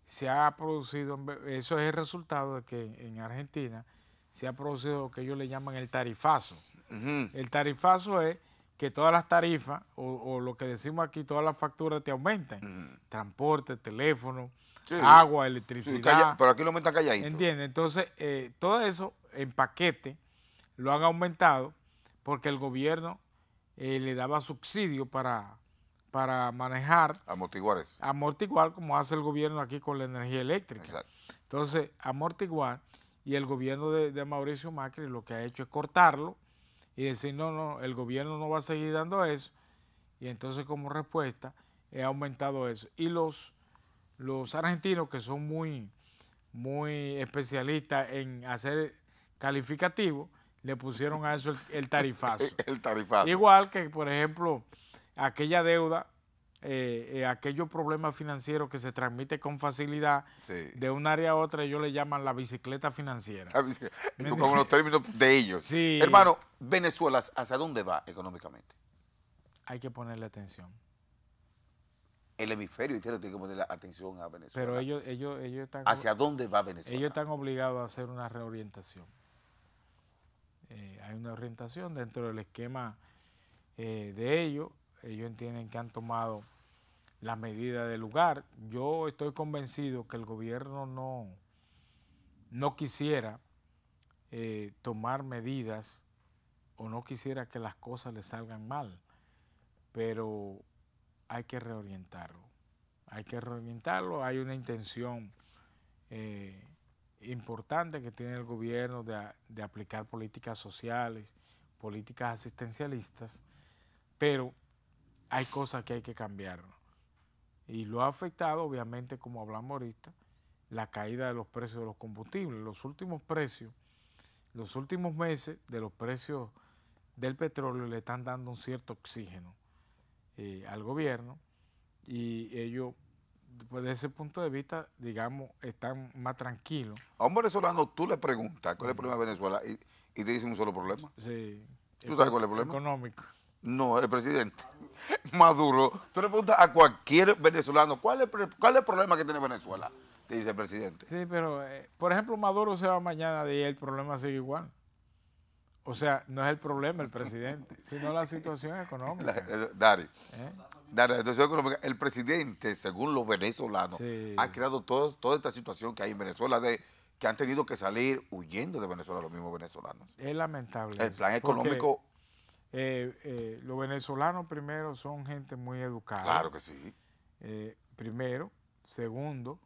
se ha producido, eso es el resultado de que en Argentina se ha producido lo que ellos le llaman el tarifazo. El tarifazo es que todas las tarifas, o, lo que decimos aquí, todas las facturas te aumentan. Transporte, teléfono, agua, electricidad. Por pero aquí lo aumentan calladito. Entiende, Entonces, eh, todo eso en paquete, lo han aumentado porque el gobierno eh, le daba subsidio para, para manejar. Amortiguar eso. Amortiguar, como hace el gobierno aquí con la energía eléctrica. Exacto. Entonces, amortiguar, y el gobierno de, Mauricio Macri lo que ha hecho es cortarlo y decir, no, no, el gobierno no va a seguir dando eso. Y entonces, como respuesta, he aumentado eso. Y los, los argentinos, que son muy, muy especialistas en hacer calificativo, le pusieron a eso el, tarifazo. el tarifazo. Igual que, por ejemplo, aquella deuda, eh, eh, aquellos problemas financieros que se transmite con facilidad de un área a otra, ellos le llaman la bicicleta financiera. como los términos de ellos. Hermano, Venezuela, ¿hacia dónde va económicamente? Hay que ponerle atención el hemisferio tiene que ponerle atención a Venezuela. Pero ellos, ellos, ¿Hacia dónde va Venezuela? Ellos están obligados a hacer una reorientación. Eh, hay una orientación dentro del esquema eh, de ellos. Ellos entienden que han tomado la medida del lugar. Yo estoy convencido que el gobierno no, no quisiera eh, tomar medidas o no quisiera que las cosas le salgan mal, pero hay que reorientarlo. Hay que reorientarlo, hay una intención importante que tiene el gobierno de, aplicar políticas sociales, políticas asistencialistas, pero hay cosas que hay que cambiar. Y lo ha afectado, obviamente, como hablamos ahorita, la caída de los precios de los combustibles. Los últimos precios, los últimos meses de los precios del petróleo le están dando un cierto oxígeno eh, al gobierno y ellos de ese punto de vista, digamos, están más tranquilos. A un venezolano tú le preguntas cuál es el problema de Venezuela y, te dicen un solo problema. Sí. ¿Tú sabes cuál es el problema? Económico. No, el presidente Maduro. Tú le preguntas a cualquier venezolano cuál es, el problema que tiene Venezuela, te dice el presidente. Sí, pero, eh, por ejemplo, Maduro se va mañana y el problema sigue igual. O sea, no es el problema el presidente, sino la situación económica. Eh, Dari. ¿Eh? el presidente, según los venezolanos, ha creado toda esta situación que hay en Venezuela de que han tenido que salir huyendo de Venezuela los mismos venezolanos. Es lamentable. El plan económico... Eh, eh, los venezolanos primero son gente muy educada. Claro que sí. Eh, primero. Segundo,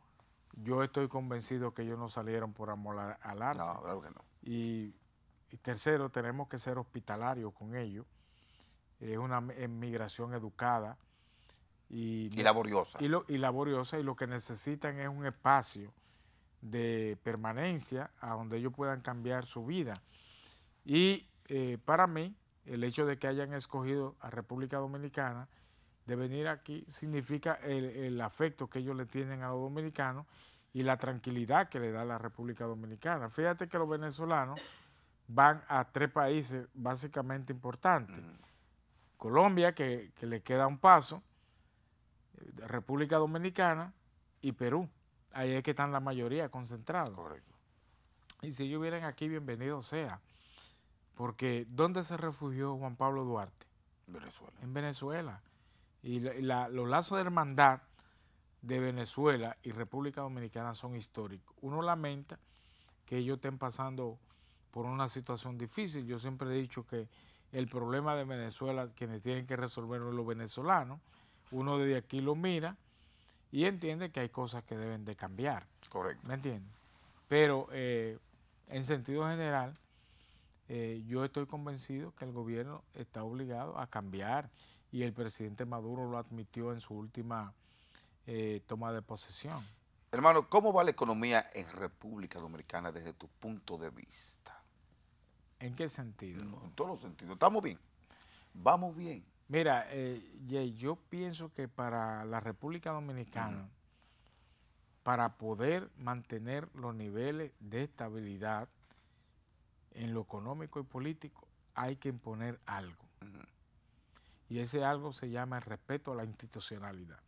yo estoy convencido que ellos no salieron por amor al arte. No, claro que no. Y, y tercero, tenemos que ser hospitalarios con ellos. Es una emigración educada y, laboriosa. Y, lo, laboriosa y lo que necesitan es un espacio de permanencia a donde ellos puedan cambiar su vida. Y eh, para mí, el hecho de que hayan escogido a República Dominicana de venir aquí significa el, afecto que ellos le tienen a los dominicanos y la tranquilidad que le da la República Dominicana. Fíjate que los venezolanos van a tres países básicamente importantes. Colombia, que le queda un paso, República Dominicana y Perú. Ahí es que están la mayoría concentrados. Y si ellos vienen aquí, bienvenido sea. Porque ¿dónde se refugió Juan Pablo Duarte? Venezuela. En Venezuela. Y los lazos de hermandad de Venezuela y República Dominicana son históricos. Uno lamenta que ellos estén pasando por una situación difícil. Yo siempre he dicho que el problema de Venezuela, quienes tienen que resolverlo es los venezolanos, uno desde aquí lo mira y entiende que hay cosas que deben de cambiar. Correcto. ¿Me entiendes? Pero eh, en sentido general, eh, yo estoy convencido que el gobierno está obligado a cambiar y el presidente Maduro lo admitió en su última eh, toma de posesión. Hermano, ¿cómo va la economía en República Dominicana desde tu punto de vista? ¿En qué sentido? en todos los sentidos. ¿Estamos bien? Vamos bien. Mira, eh, yo pienso que para la República Dominicana, para poder mantener los niveles de estabilidad en lo económico y político, hay que imponer algo. Y ese algo se llama el respeto a la institucionalidad.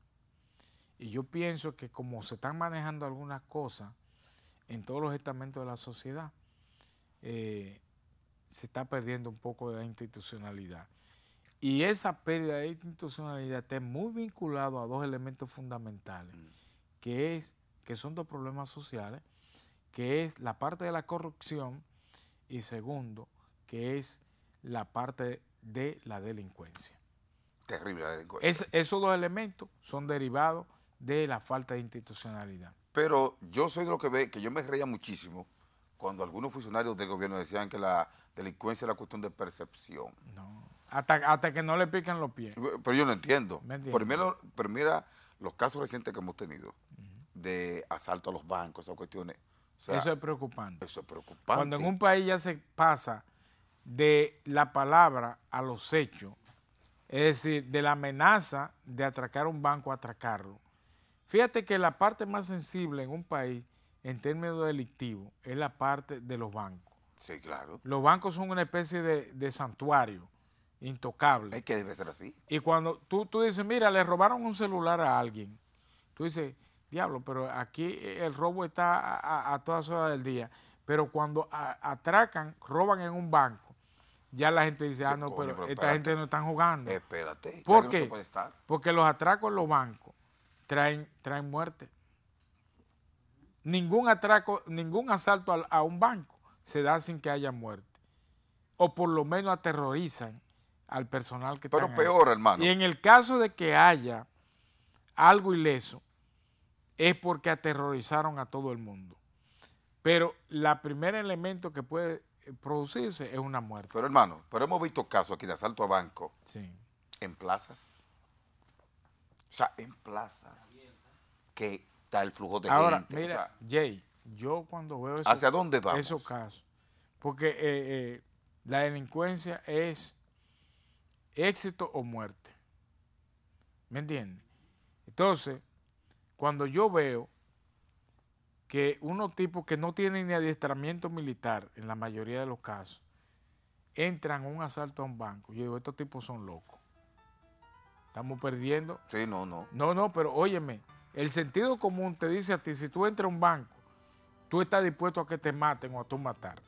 Y yo pienso que como se están manejando algunas cosas en todos los estamentos de la sociedad, eh, se está perdiendo un poco de la institucionalidad. Y esa pérdida de institucionalidad está muy vinculada a dos elementos fundamentales, mm. que, es, que son dos problemas sociales, que es la parte de la corrupción y segundo, que es la parte de la delincuencia. Terrible la delincuencia. esos dos elementos son derivados de la falta de institucionalidad. Pero yo soy de lo que ve, que yo me reía muchísimo cuando algunos funcionarios del gobierno decían que la delincuencia era cuestión de percepción. No. Hasta, que no le pican los pies. Pero yo no entiendo. Primero, mira los casos recientes que hemos tenido de asalto a los bancos, esas cuestiones. eso es preocupante. Eso es preocupante. Cuando en un país ya se pasa de la palabra a los hechos, es decir, de la amenaza de atracar un banco a atracarlo. Fíjate que la parte más sensible en un país en términos delictivos es la parte de los bancos. Sí, claro. Los bancos son una especie de santuario intocable. Es que debe ser así. Y cuando tú, tú dices, mira, le robaron un celular a alguien, tú dices, diablo, pero aquí el robo está a, todas horas del día. Pero cuando atracan, roban en un banco, ya la gente dice, ah, no, pero, esta gente no están jugando. Espérate. ¿Por qué? Porque los atracos en los bancos traen, traen muerte. Ningún atraco, ningún asalto a un banco se da sin que haya muerte. O por lo menos aterrorizan al personal que Pero Pero peor, hermano. Y en el caso de que haya algo ileso, es porque aterrorizaron a todo el mundo. Pero el primer elemento que puede eh, producirse es una muerte. Pero hermano, pero hemos visto casos aquí de asalto a banco. Sí. En plazas. O sea, en plazas. Que está el flujo de Ahora, gente. Mira, Jay, yo cuando veo esos, ¿Hacia dónde vamos? esos casos, porque eh, eh, la delincuencia es éxito o muerte. ¿Me entiendes? Entonces, cuando yo veo que unos tipos que no tienen ni adiestramiento militar, en la mayoría de los casos, entran a un asalto a un banco, yo digo, estos tipos son locos. Estamos perdiendo. Sí, no, no. No, no, pero óyeme, el sentido común te dice a ti, si tú entras a un banco, tú estás dispuesto a que te maten o a tú matar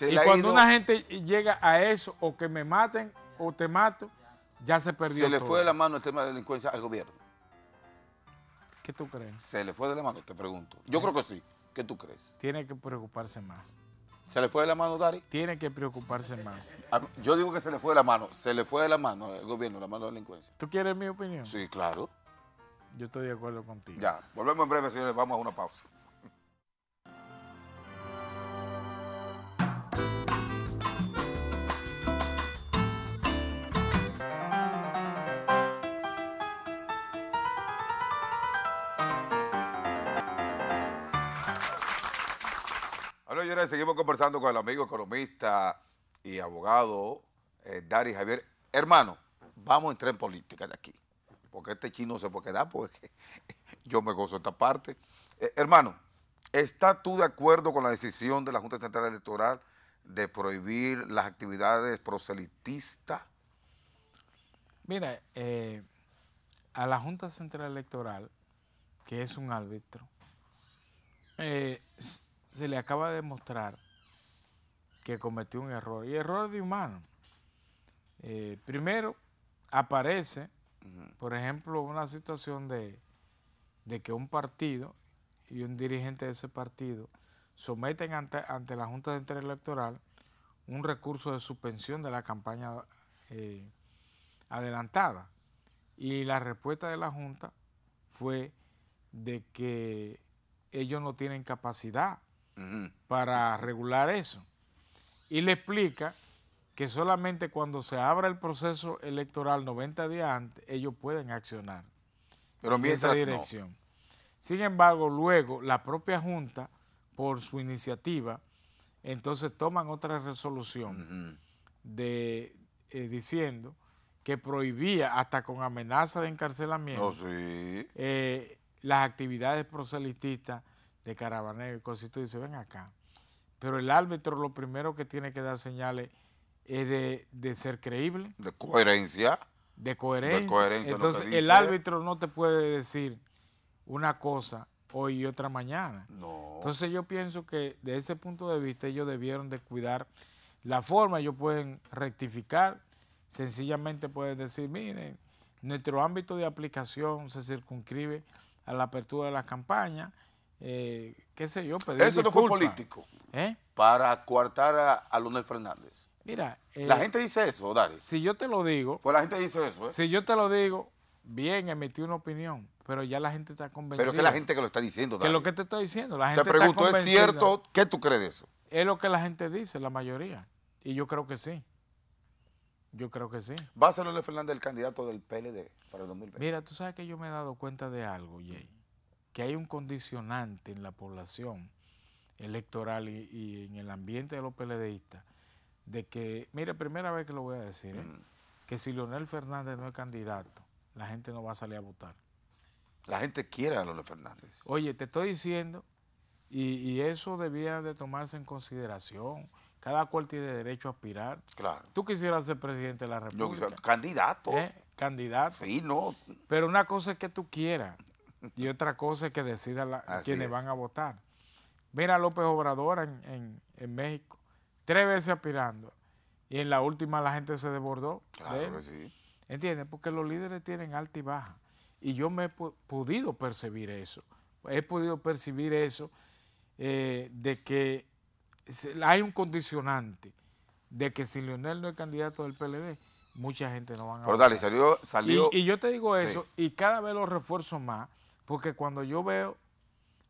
y cuando una gente llega a eso, o que me maten o te mato, ya se perdió. Se le fue de la mano el tema de la delincuencia al gobierno. ¿Qué tú crees? Se le fue de la mano, te pregunto. Yo creo que sí. ¿Qué tú crees? Tiene que preocuparse más. ¿Se le fue de la mano, Dari? Tiene que preocuparse más. Ah, yo digo que se le fue de la mano. Se le fue de la mano al gobierno, la mano de la delincuencia. ¿Tú quieres mi opinión? Sí, claro. Yo estoy de acuerdo contigo. Ya, volvemos en breve, señores. Vamos a una pausa. seguimos conversando con el amigo economista y abogado eh, Javier. Hermano, vamos a entrar en política de aquí, porque este chino se puede quedar, porque yo me gozo esta parte. Eh, hermano, ¿estás tú de acuerdo con la decisión de la Junta Central Electoral de prohibir las actividades proselitistas? Mira, eh, a la Junta Central Electoral, que es un árbitro, eh, se le acaba de mostrar que cometió un error, y error de humano. Eh, primero, aparece, por ejemplo, una situación de, que un partido y un dirigente de ese partido someten ante, la Junta Central Electoral un recurso de suspensión de la campaña eh, adelantada. Y la respuesta de la Junta fue de que ellos no tienen capacidad para regular eso. Y le explica que solamente cuando se abra el proceso electoral 90 días antes, ellos pueden accionar Pero en esa dirección. Sin embargo, luego la propia Junta, por su iniciativa, entonces toman otra resolución de, eh, diciendo que prohibía hasta con amenaza de encarcelamiento oh, eh, las actividades proselitistas de Carabaneo y cosas, y tú dices, ven acá. Pero el árbitro lo primero que tiene que dar señales es de, ser creíble. De coherencia. De coherencia. coherencia Entonces, el árbitro no te puede decir una cosa hoy y otra mañana. No. Entonces, yo pienso que de ese punto de vista ellos debieron de cuidar la forma. Ellos pueden rectificar, sencillamente pueden decir, miren, nuestro ámbito de aplicación se circunscribe a la apertura de la campaña eh, qué sé yo, pedir Eso no fue político. ¿Eh? Para coartar a, a Fernández. Mira. la eh, gente dice eso, Dari. Si yo te lo digo. Pues la gente dice eso, Si yo te lo digo, bien, emití una opinión, pero ya la gente está convencida. Pero es que la gente que lo está diciendo, Dari. Que lo que te está diciendo, la gente Te pregunto, ¿es cierto? ¿Qué tú crees de eso? Es lo que la gente dice, la mayoría. Y yo creo que sí. Yo creo que sí. ¿Va a ser Leonel Fernández el candidato del PLD para el 2020? Mira, tú sabes que yo me he dado cuenta de algo, Jay que hay un condicionante en la población electoral y, en el ambiente de los PLDistas, de que, mire, primera vez que lo voy a decir, ¿eh? mm. que si Leonel Fernández no es candidato, la gente no va a salir a votar. La gente quiere a Leonel Fernández. Oye, te estoy diciendo, y, eso debía de tomarse en consideración. Cada cual tiene derecho a aspirar. Claro. Tú quisieras ser presidente de la República. Yo, quisiera candidato. ¿Eh? Candidato. Sí, no. Pero una cosa es que tú quieras y otra cosa es que decida quienes van a votar. Mira López Obrador en, México, tres veces aspirando. Y en la última la gente se desbordó. Claro sí. ¿Entiendes? Porque los líderes tienen alta y baja. Y yo me he podido percibir eso. He podido percibir eso eh, de que hay un condicionante de que si Leonel no es candidato del PLD, mucha gente no va a votar. Y, yo te digo eso, y cada vez lo refuerzo más, porque cuando yo veo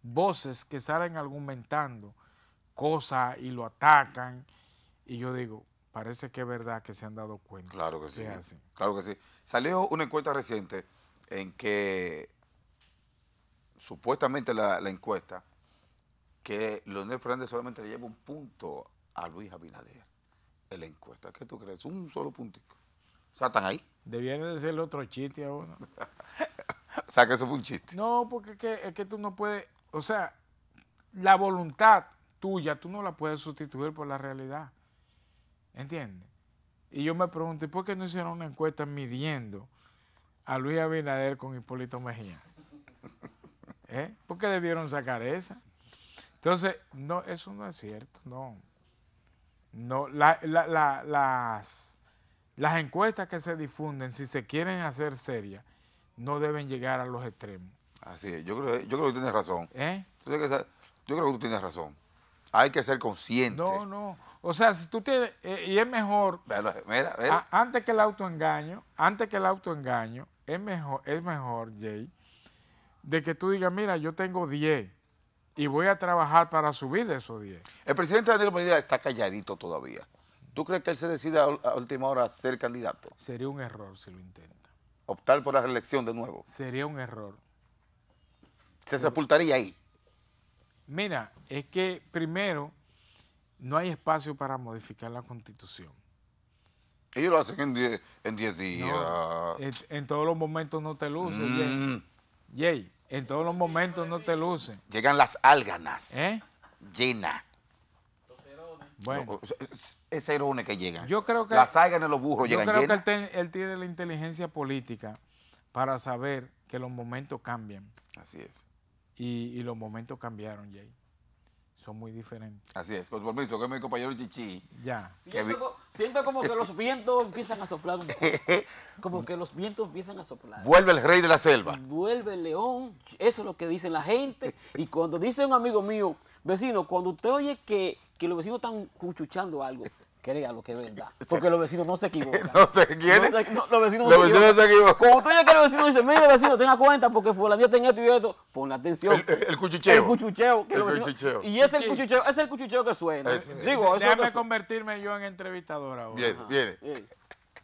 voces que salen argumentando cosas y lo atacan, y yo digo, parece que es verdad que se han dado cuenta. Claro que, sí. Claro que sí. Salió una encuesta reciente en que supuestamente la, encuesta que Leonel Fernández solamente le lleva un punto a Luis Abinader en la encuesta. ¿Qué tú crees? Un solo puntico. O sea, están ahí. Debieron decirle otro chiste a uno. O sea, que eso fue un chiste. No, porque es que, tú no puedes, o sea, la voluntad tuya, tú no la puedes sustituir por la realidad. ¿Entiendes? Y yo me pregunté, ¿por qué no hicieron una encuesta midiendo a Luis Abinader con Hipólito Mejía? ¿Eh? ¿Por qué debieron sacar esa? Entonces, no, eso no es cierto, no. No, las, las encuestas que se difunden, si se quieren hacer serias, no deben llegar a los extremos. Así es, yo creo, yo creo que tú tienes razón. ¿Eh? Yo creo que tú tienes razón. Hay que ser consciente. No, no. O sea, si tú tienes... Eh, y es mejor... Mira, antes que el autoengaño, antes que el autoengaño, es mejor, es mejor, Jay, de que tú digas, mira, yo tengo 10 y voy a trabajar para subir de esos 10. El presidente Daniel Medina está calladito todavía. ¿Tú crees que él se decida a última hora a ser candidato? Sería un error si lo intenta optar por la reelección de nuevo. Sería un error. Se sepultaría ahí. Mira, es que primero no hay espacio para modificar la constitución. Ellos lo hacen en 10 días. en, todos los momentos no te lucen, Jay. Mm. Jay. En todos los momentos no te lucen. Llegan las álganas. ¿Eh? Llena. Los Bueno esa héroe que llega. Yo creo que. Las en los burros yo llegan Yo creo que él, tiene la inteligencia política para saber que los momentos cambian. Así es. Y, los momentos cambiaron, Jay. Son muy diferentes. Así es. Con permiso, que mi compañero Chichi. Ya. Siento, como, que los vientos empiezan a soplar un poco. Como que los vientos empiezan a soplar. Vuelve el rey de la selva. Vuelve el león. Eso es lo que dice la gente. Y cuando dice un amigo mío, vecino, cuando usted oye que que los vecinos están cuchuchando algo, crea lo que es verdad. Porque los vecinos no se equivocan. no se quiere. los vecinos, los no, vecinos se equivocan. Como tú ya que los vecinos dicen, mire vecino, tenga cuenta porque fulanía tenía esto y esto, pon atención. El, cuchucheo. El cuchucheo. Y es el cuchucheo, es el cuchucheo que suena. Digo, Déjame convertirme yo en entrevistador ahora. viene.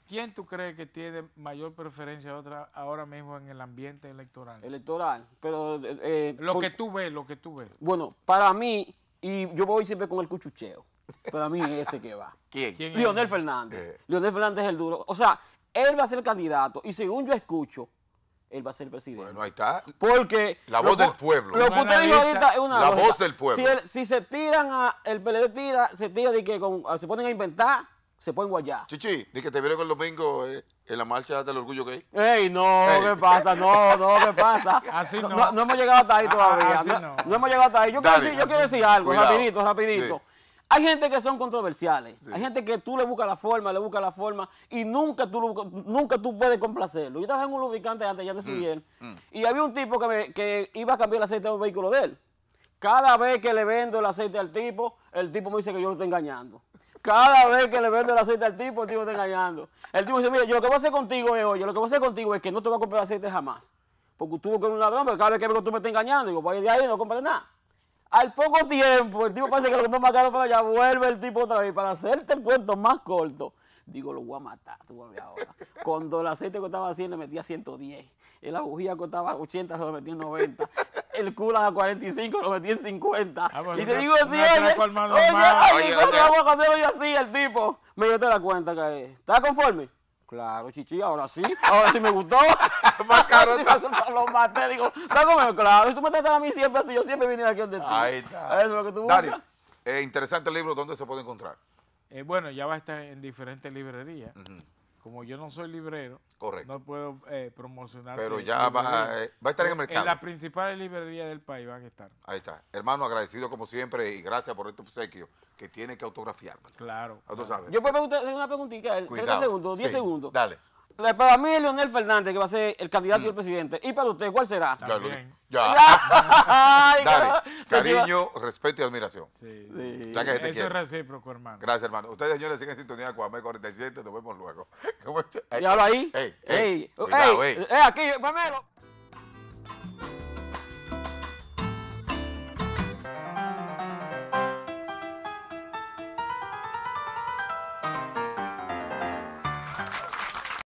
¿Quién tú crees que tiene mayor preferencia otra ahora mismo en el ambiente electoral? Electoral, pero... Eh, lo que tú ves, lo que tú ves. Bueno, para mí, y yo voy siempre con el cuchucheo. Pero a mí es ese que va. ¿Quién? Lionel Fernández. Eh. Lionel Leonel Fernández es el duro. O sea, él va a ser candidato y según yo escucho, él va a ser presidente. Bueno, ahí está. Porque... La voz del pueblo. Lo que usted dijo ahorita es una... La voz del pueblo. Si, se tiran a... El PLD tira, se tira de que se ponen a inventar se pongo allá Chichi, di que te vieron el domingo eh, en la marcha del orgullo hay Ey, no, ¿qué pasa? No, no, ¿qué pasa? Así no. No, hemos llegado hasta ahí ah, todavía. Así no. no. hemos llegado hasta ahí. Yo, quiero, decir, yo quiero decir algo, rapidito, rapidito. Hay gente que son controversiales. Hay gente que tú le buscas la forma, le buscas la forma y nunca tú, nunca tú puedes complacerlo. Yo estaba en un lubricante antes, ya te sé mm, mm. y había un tipo que, me, que iba a cambiar el aceite del vehículo de él. Cada vez que le vendo el aceite al tipo, el tipo me dice que yo lo estoy engañando. Cada vez que le vendo el aceite al tipo, el tipo está engañando. El tipo dice, mira, yo lo que voy a hacer contigo es, oye, lo que voy a hacer contigo es que no te voy a comprar aceite jamás. Porque tú con un ladrón, pero cada vez que que tú me estás engañando. Digo, vaya de ahí, no compras nada. Al poco tiempo, el tipo parece que lo compró más caro para allá, vuelve el tipo otra vez. Para hacerte el cuento más corto, digo, lo voy a matar, tú a ahora. Cuando el aceite que estaba haciendo, metía 110. Y la bujía costaba 80, se lo metía 90 el culo a 45, lo metí en 50. Ah, pues, y te digo así, oye, oye, oye, vamos a hoy así, el tipo. Me dio la cuenta que ¿Estás conforme? Claro, chichi, ahora sí, ahora sí me gustó. Más caro. lo maté, digo, claro. Y tú me tratas a mí siempre así, yo siempre vine aquí donde estoy. Ahí está. Eso es lo que tú buscas. Eh, interesante el libro, ¿dónde se puede encontrar? Eh, bueno, ya va a estar en diferentes librerías como yo no soy librero, no puedo eh, promocionar. Pero ya va, eh, va, a estar en el mercado. En las principales librerías del país van a estar. Ahí está. Hermano, agradecido como siempre y gracias por este obsequio que tiene que autografiarme. Claro. sabes. Yo puedo hacer una preguntita, 30 segundos, 10 segundos. Dale. Para mí Leonel Fernández que va a ser el candidato del mm. presidente. ¿Y para usted cuál será? Ya. ya. Ay, Dale. Cariño, respeto y admiración. Sí. sí. que Eso es recíproco, hermano. Gracias, hermano. Ustedes, señores, siguen en sintonía con AME 47. Nos vemos luego. ¿Cómo y ahora ahí. Ey, ey. Ey, eh, aquí, Pamelo.